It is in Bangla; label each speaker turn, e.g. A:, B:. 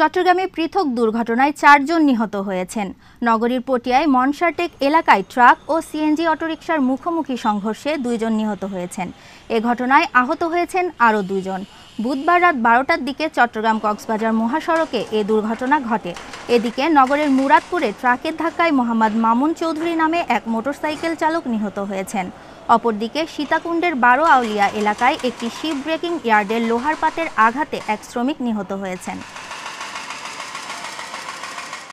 A: চট্টগ্রামে পৃথক দুর্ঘটনায় চারজন নিহত হয়েছেন নগরীর পটিয়ায় মনসারটেক এলাকায় ট্রাক ও সিএনজি অটোরিকশার মুখোমুখি সংঘর্ষে দুইজন নিহত হয়েছেন এ ঘটনায় আহত হয়েছেন আরও দুজন বুধবার রাত বারোটার দিকে চট্টগ্রাম কক্সবাজার মহাসড়কে এ দুর্ঘটনা ঘটে এদিকে নগরের মুরাদপুরে ট্রাকের ধাক্কায় মোহাম্মদ মামুন চৌধুরী নামে এক মোটরসাইকেল চালক নিহত হয়েছেন অপরদিকে সীতাকুণ্ডের বারো আউলিয়া এলাকায় একটি শিপ ব্রেকিং ইয়ার্ডের লোহার পাতের আঘাতে এক শ্রমিক নিহত হয়েছেন